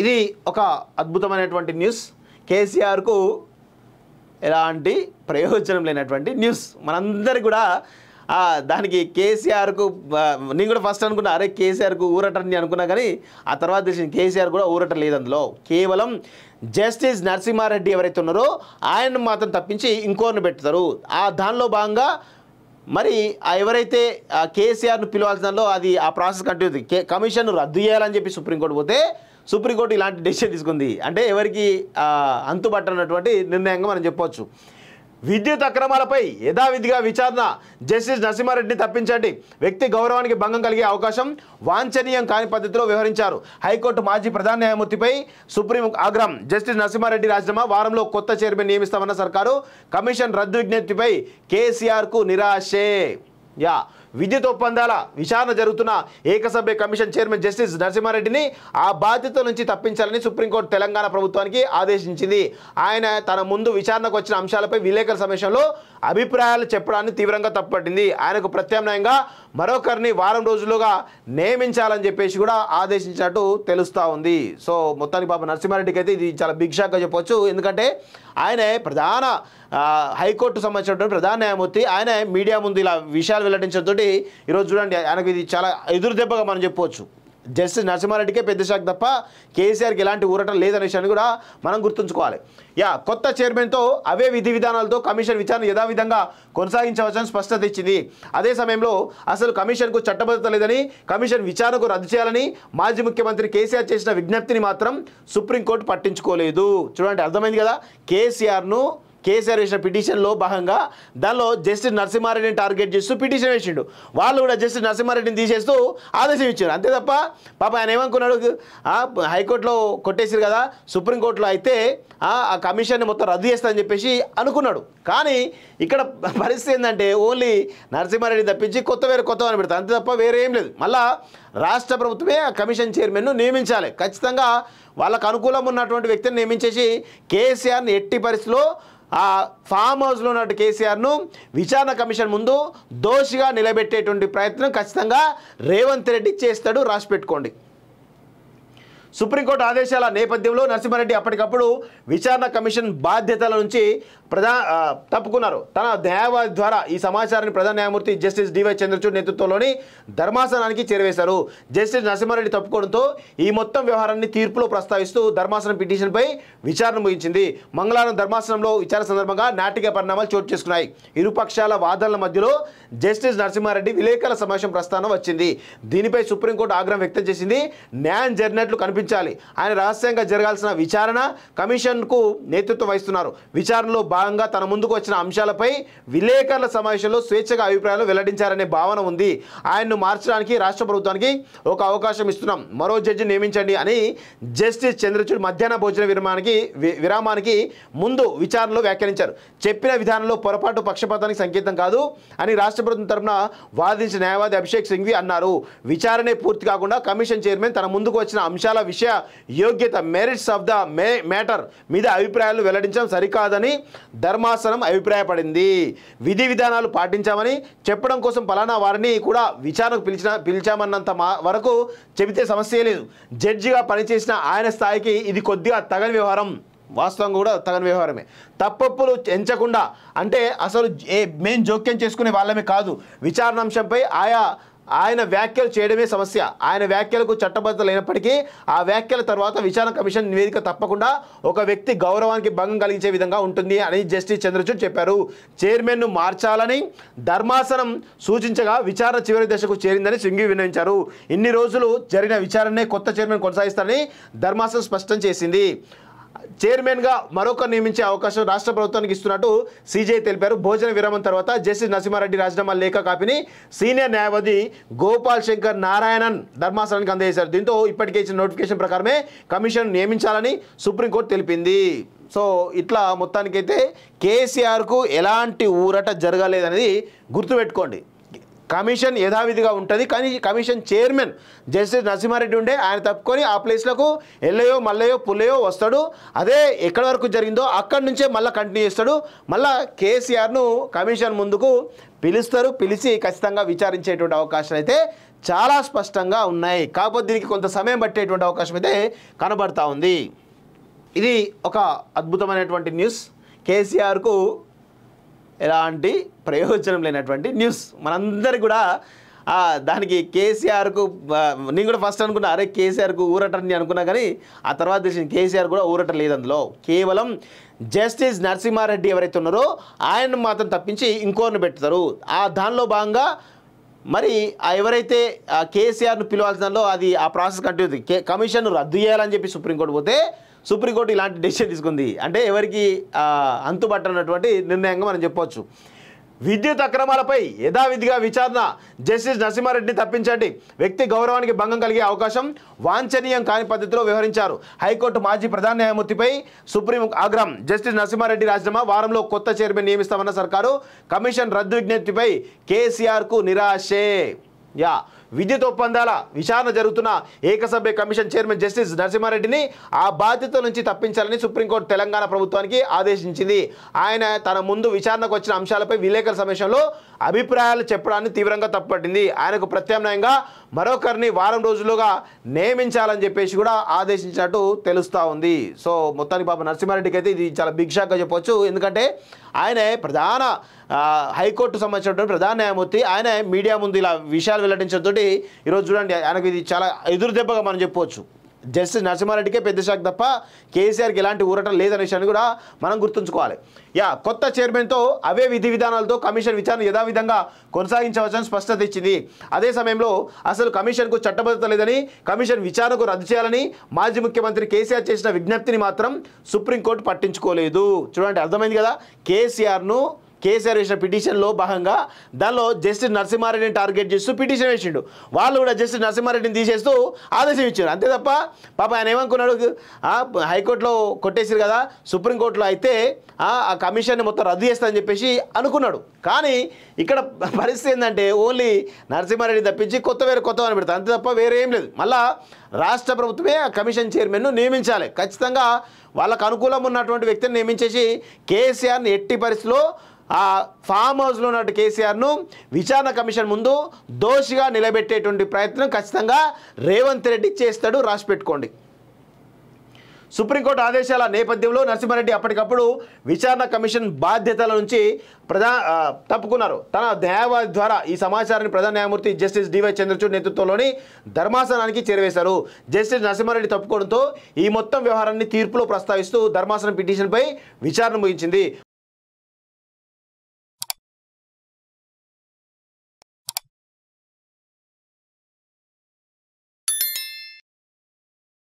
ఇది ఒక అద్భుతమైనటువంటి న్యూస్ కేసీఆర్కు ఎలాంటి ప్రయోజనం లేనటువంటి న్యూస్ మనందరికీ కూడా దానికి కేసీఆర్కు నేను కూడా ఫస్ట్ అనుకున్నా అరే కేసీఆర్కు ఊరటని అనుకున్నా కానీ ఆ తర్వాత తెలిసిన కేసీఆర్ కూడా ఊరట లేదు అందులో కేవలం జస్టిస్ నరసింహారెడ్డి ఎవరైతే ఉన్నారో ఆయనను మాత్రం తప్పించి ఇంకోరిని పెడతారు ఆ దానిలో భాగంగా మరి ఎవరైతే కేసీఆర్ను పిలవాల్సిన అది ఆ ప్రాసెస్ కంటిన్యూ కమిషన్ రద్దు చేయాలని చెప్పి సుప్రీంకోర్టు పోతే సుప్రీంకోర్టు ఇలాంటి డెసిషన్ తీసుకుంది అంటే ఎవరికి అంతుబట్టనటువంటి నిర్ణయంగా మనం చెప్పవచ్చు విద్యుత్ అక్రమాలపై యథావిధిగా విచారణ జస్టిస్ నరసింహారెడ్డిని తప్పించండి వ్యక్తి గౌరవానికి భంగం కలిగే అవకాశం వాంఛనీయం కాని పద్ధతిలో వ్యవహరించారు హైకోర్టు మాజీ ప్రధాన న్యాయమూర్తిపై సుప్రీం ఆగ్రహం జస్టిస్ నరసింహారెడ్డి రాజీనామా వారంలో కొత్త చైర్మన్ నియమిస్తామన్న సర్కారు కమిషన్ రద్దు విజ్ఞప్తిపై కేసీఆర్కు నిరాశే యా విద్యుత్ ఒప్పందాల విచారణ జరుగుతున్న ఏకసభ్య కమిషన్ చైర్మన్ జస్టిస్ నరసింహారెడ్డిని ఆ బాధ్యత నుంచి తప్పించాలని సుప్రీంకోర్టు తెలంగాణ ప్రభుత్వానికి ఆదేశించింది ఆయన తన ముందు విచారణకు వచ్చిన అంశాలపై విలేకరుల సమావేశంలో అభిప్రాయాలు చెప్పడాన్ని తీవ్రంగా తప్పుపట్టింది ఆయనకు ప్రత్యామ్నాయంగా మరొకరిని వారం రోజులుగా నియమించాలని చెప్పేసి కూడా ఆదేశించినట్టు తెలుస్తూ ఉంది సో మొత్తానికి బాబు నరసింహారెడ్డికి అయితే ఇది చాలా బిగ్ షాక్గా చెప్పొచ్చు ఎందుకంటే ఆయన ప్రధాన హైకోర్టు సంబంధించినటువంటి ప్రధాన న్యాయమూర్తి ఆయన మీడియా ముందు ఇలా విషయాలు వెల్లడించడంతో ఈరోజు చూడండి ఆయనకు ఇది చాలా ఎదురు దెబ్బగా మనం చెప్పవచ్చు జస్టిస్ నరసింహారెడ్డికే పెద్ద శాఖ తప్ప కేసీఆర్కి ఎలాంటి ఊరటం లేదనే విషయాన్ని కూడా మనం గుర్తుంచుకోవాలి యా కొత్త చైర్మన్తో అవే విధి విధానాలతో కమిషన్ విచారణ యథావిధంగా కొనసాగించవచ్చని స్పష్టత ఇచ్చింది అదే సమయంలో అసలు కమిషన్కు చట్టబద్ధత లేదని కమిషన్ విచారణకు రద్దు చేయాలని మాజీ ముఖ్యమంత్రి కేసీఆర్ చేసిన విజ్ఞప్తిని మాత్రం సుప్రీంకోర్టు పట్టించుకోలేదు చూడండి అర్థమైంది కదా కేసీఆర్ను కేసీఆర్ వేసిన పిటిషన్లో భాగంగా దానిలో జస్టిస్ నరసింహారెడ్డిని టార్గెట్ చేస్తూ పిటిషన్ వేసిండు వాళ్ళు కూడా జస్టిస్ నరసింహారెడ్డిని తీసేస్తూ ఆదేశం ఇచ్చారు అంతే తప్ప పాప ఆయన ఏమనుకున్నాడు హైకోర్టులో కొట్టేసారు కదా సుప్రీంకోర్టులో అయితే ఆ కమిషన్ని మొత్తం రద్దు చేస్తా అని చెప్పేసి అనుకున్నాడు కానీ ఇక్కడ పరిస్థితి ఏంటంటే ఓన్లీ నరసింహారెడ్డి తప్పించి కొత్త వేరే కొత్త అని పెడతారు అంతే తప్ప వేరే ఏం లేదు మళ్ళా రాష్ట్ర ప్రభుత్వమే ఆ కమిషన్ చైర్మన్ను నియమించాలి ఖచ్చితంగా వాళ్ళకు అనుకూలం ఉన్నటువంటి వ్యక్తిని నియమించేసి కేసీఆర్ని ఎట్టి పరిస్థితిలో ఆ ఫామ్ హౌస్లో ఉన్న కేసీఆర్ను విచారణ కమిషన్ ముందు దోషిగా నిలబెట్టేటువంటి ప్రయత్నం ఖచ్చితంగా రేవంత్ రెడ్డి చేస్తాడు రాసి పెట్టుకోండి సుప్రీంకోర్టు ఆదేశాల నేపథ్యంలో నరసింహారెడ్డి అప్పటికప్పుడు విచారణ కమిషన్ బాధ్యతల నుంచి ప్రజా తప్పుకున్నారు తన న్యాయవాది ద్వారా ఈ సమాచారాన్ని ప్రధాన న్యాయమూర్తి జస్టిస్ డివై చంద్రచూడ్ నేతృత్వంలోని ధర్మాసనానికి చేరవేశారు జస్టిస్ నరసింహారెడ్డి తప్పుకోవడంతో ఈ మొత్తం వ్యవహారాన్ని తీర్పులో ప్రస్తావిస్తూ ధర్మాసనం పిటిషన్పై విచారణ ముగించింది మంగళవారం ధర్మాసనంలో విచారణ సందర్భంగా నాటిక పరిణామాలు చోటు చేసుకున్నాయి ఇరుపక్షాల వాదనల మధ్యలో జస్టిస్ నరసింహారెడ్డి విలేకరుల సమావేశం ప్రస్తావన వచ్చింది దీనిపై సుప్రీంకోర్టు ఆగ్రహం వ్యక్తం చేసింది న్యాయం జరిగినట్లు కనిపించాలి ఆయన రహస్యంగా జరగాల్సిన విచారణ కమిషన్కు నేతృత్వం వహిస్తున్నారు విచారణలో భాగంగా తన ముందుకు వచ్చిన అంశాలపై విలేకరుల సమావేశంలో స్వేచ్ఛగా అభిప్రాయాలు వెల్లడించారనే భావన ఉంది ఆయన్ను మార్చడానికి రాష్ట్ర ప్రభుత్వానికి ఒక అవకాశం ఇస్తున్నాం మరో జడ్జి నియమించండి అని జస్టిస్ చంద్రచూడ్ మధ్యాహ్న భోజన విరమానికి విరామానికి ముందు విచారణలో వ్యాఖ్యానించారు చెప్పిన విధానంలో పొరపాటు పక్షపాతానికి సంకేతం కాదు అని రాష్ట్ర ప్రభుత్వం తరఫున వాదించిన న్యాయవాది అభిషేక్ సింఘ్వి అన్నారు విచారణ పూర్తి కాకుండా కమిషన్ చైర్మన్ తన ముందుకు వచ్చిన అంశాల విషయ యోగ్యత మెరిట్స్ ఆఫ్ ద మే మ్యాటర్ మీద అభిప్రాయాలు వెల్లడించడం సరికాదని ధర్మాసనం అభిప్రాయపడింది విధి విధానాలు పాటించామని చెప్పడం కోసం ఫలానా వారిని కూడా విచారణకు పిలిచిన పిలిచామన్నంత వరకు చెబితే సమస్య లేదు జడ్జిగా పనిచేసిన ఆయన స్థాయికి ఇది కొద్దిగా తగని వ్యవహారం వాస్తవం కూడా తగని వ్యవహారమే తప్పప్పులు ఎంచకుండా అంటే అసలు ఏ మేం జోక్యం చేసుకునే వాళ్ళమే కాదు అంశంపై ఆయా ఆయన వ్యాఖ్యలు చేయడమే సమస్య ఆయన వ్యాఖ్యలకు చట్టబద్ధత లేనప్పటికీ ఆ వ్యాఖ్యల తర్వాత విచారణ కమిషన్ నివేదిక తప్పకుండా ఒక వ్యక్తి గౌరవానికి భంగం కలిగించే విధంగా ఉంటుంది అని జస్టిస్ చంద్రచూడ్ చెప్పారు చైర్మన్ను మార్చాలని ధర్మాసనం సూచించగా విచారణ చివరి దశకు చేరిందని సింగి విన్నవించారు ఇన్ని రోజులు జరిగిన విచారణనే కొత్త చైర్మన్ కొనసాగిస్తారని ధర్మాసనం స్పష్టం చేసింది చైర్మన్గా మరొకరు నియమించే అవకాశం రాష్ట్ర ప్రభుత్వానికి ఇస్తున్నట్టు సీజీఐ తెలిపారు భోజన విరామం తర్వాత జస్టిస్ నరసింహారెడ్డి రాజీనామా లేఖ కాపీని సీనియర్ న్యాయవాది గోపాల్ శంకర్ నారాయణన్ ధర్మాసనానికి అందజేశారు దీంతో ఇప్పటికే ఇచ్చిన నోటిఫికేషన్ ప్రకారమే కమిషన్ నియమించాలని సుప్రీంకోర్టు తెలిపింది సో ఇట్లా మొత్తానికైతే కేసీఆర్కు ఎలాంటి ఊరట జరగలేదనేది గుర్తుపెట్టుకోండి కమిషన్ యథావిధిగా ఉంటుంది కానీ కమిషన్ చైర్మన్ జస్టిస్ నరసింహారెడ్డి ఉండే ఆయన తప్పుకొని ఆ ప్లేస్లకు ఎల్లయో మల్లయో పుల్లయో వస్తాడు అదే ఎక్కడ వరకు జరిగిందో అక్కడి నుంచే మళ్ళీ కంటిన్యూ చేస్తాడు మళ్ళీ కేసీఆర్ను కమిషన్ ముందుకు పిలుస్తారు పిలిచి ఖచ్చితంగా విచారించేటువంటి అవకాశాలు అయితే చాలా స్పష్టంగా ఉన్నాయి కాకపోతే దీనికి కొంత సమయం పట్టేటువంటి అవకాశం అయితే కనబడతా ఉంది ఇది ఒక అద్భుతమైనటువంటి న్యూస్ కేసీఆర్కు ఎలాంటి ప్రయోజనం లేనటువంటి న్యూస్ మనందరి కూడా దానికి కేసీఆర్కు నేను కూడా ఫస్ట్ అనుకున్నా అరే కేసీఆర్కు ఊరటని అనుకున్నా కానీ ఆ తర్వాత తెలిసిన కేసీఆర్ కూడా ఊరట లేదు అందులో కేవలం జస్టిస్ నరసింహారెడ్డి ఎవరైతే ఉన్నారో ఆయనను మాత్రం తప్పించి ఇంకోరిని పెడతారు ఆ దానిలో భాగంగా మరి ఎవరైతే కేసీఆర్ను పిలవాల్సిన అది ఆ ప్రాసెస్ కంటిన్యూ కమిషన్ రద్దు చేయాలని చెప్పి సుప్రీంకోర్టు పోతే సుప్రీంకోర్టు ఇలాంటి డెసిషన్ తీసుకుంది అంటే ఎవరికి అంతుబట్టనటువంటి నిర్ణయంగా మనం చెప్పవచ్చు విద్యుత్ అక్రమాలపై యథావిధిగా విచారణ జస్టిస్ నరసింహారెడ్డిని తప్పించండి వ్యక్తి గౌరవానికి భంగం కలిగే అవకాశం వాంఛనీయం కాని పద్ధతిలో వ్యవహరించారు హైకోర్టు మాజీ ప్రధాన న్యాయమూర్తిపై సుప్రీం ఆగ్రహం జస్టిస్ నరసింహారెడ్డి రాజీనామా వారంలో కొత్త చైర్మన్ నియమిస్తామన్న సర్కారు కమిషన్ రద్దు విజ్ఞప్తిపై కేసీఆర్కు నిరాశే యా విద్యుత్ ఒప్పందాల విచారణ జరుగుతున్న ఏకసభ్య కమిషన్ చైర్మన్ జస్టిస్ నరసింహారెడ్డిని ఆ బాధ్యత నుంచి తప్పించాలని సుప్రీంకోర్టు తెలంగాణ ప్రభుత్వానికి ఆదేశించింది ఆయన తన ముందు విచారణకు వచ్చిన అంశాలపై విలేకరుల సమావేశంలో అభిప్రాయాలు చెప్పడాన్ని తీవ్రంగా తప్పుపట్టింది ఆయనకు ప్రత్యామ్నాయంగా మరొకరిని వారం రోజులుగా నియమించాలని చెప్పేసి కూడా ఆదేశించినట్టు తెలుస్తూ ఉంది సో మొత్తానికి పాప నరసింహారెడ్డికి అయితే ఇది చాలా బిగ్ షాక్గా చెప్పొచ్చు ఎందుకంటే ఆయన ప్రధాన హైకోర్టు సంబంధించినటువంటి ప్రధాన న్యాయమూర్తి ఆయన మీడియా ముందు ఇలా విషయాలు వెల్లడించడంతో కాబట్టి ఈరోజు చూడండి ఆయనకు ఇది చాలా ఎదురు దెబ్బగా మనం చెప్పవచ్చు జస్టిస్ నరసింహారెడ్డికే పెద్ద శాఖ తప్ప కేసీఆర్కి ఎలాంటి ఊరటం లేదనే విషయాన్ని కూడా మనం గుర్తుంచుకోవాలి యా కొత్త చైర్మన్తో అవే విధి విధానాలతో కమిషన్ విచారణ యథావిధంగా కొనసాగించవచ్చని స్పష్టత ఇచ్చింది అదే సమయంలో అసలు కమిషన్కు చట్టబద్ధత లేదని కమిషన్ విచారణకు రద్దు చేయాలని మాజీ ముఖ్యమంత్రి కేసీఆర్ చేసిన విజ్ఞప్తిని మాత్రం సుప్రీంకోర్టు పట్టించుకోలేదు చూడండి అర్థమైంది కదా కేసీఆర్ను కేసీఆర్ వేసిన పిటిషన్లో భాగంగా దానిలో జస్టిస్ నరసింహారెడ్డిని టార్గెట్ చేస్తూ పిటిషన్ వేసిండు వాళ్ళు కూడా జస్టిస్ నరసింహారెడ్డిని తీసేస్తూ ఆదేశం ఇచ్చారు అంతే తప్ప పాప ఆయన ఏమనుకున్నాడు హైకోర్టులో కొట్టేసారు కదా సుప్రీంకోర్టులో అయితే ఆ కమిషన్ని మొత్తం రద్దు చేస్తా అని చెప్పేసి అనుకున్నాడు కానీ ఇక్కడ పరిస్థితి ఏంటంటే ఓన్లీ నరసింహారెడ్డి తప్పించి కొత్త వేరే కొత్త అని పెడతారు అంతే తప్ప వేరే ఏం లేదు మళ్ళా రాష్ట్ర ప్రభుత్వమే ఆ కమిషన్ చైర్మన్ను నియమించాలి ఖచ్చితంగా వాళ్ళకు అనుకూలం ఉన్నటువంటి వ్యక్తిని నియమించేసి కేసీఆర్ని ఎట్టి పరిస్థితిలో ఆ ఫామ్ హౌస్లో ఉన్నట్టు కేసీఆర్ను విచారణ కమిషన్ ముందు దోషిగా నిలబెట్టేటువంటి ప్రయత్నం ఖచ్చితంగా రేవంత్ రెడ్డి చేస్తాడు రాసి పెట్టుకోండి సుప్రీంకోర్టు ఆదేశాల నేపథ్యంలో నరసింహారెడ్డి అప్పటికప్పుడు విచారణ కమిషన్ బాధ్యతల నుంచి ప్రధా తప్పుకున్నారు తన న్యాయవాది ద్వారా ఈ సమాచారాన్ని ప్రధాన న్యాయమూర్తి జస్టిస్ డివై చంద్రచూడ్ నేతృత్వంలోని ధర్మాసనానికి చేరవేశారు జస్టిస్ నరసింహారెడ్డి తప్పుకోవడంతో ఈ మొత్తం వ్యవహారాన్ని తీర్పులో ప్రస్తావిస్తూ ధర్మాసనం పిటిషన్పై విచారణ ముగించింది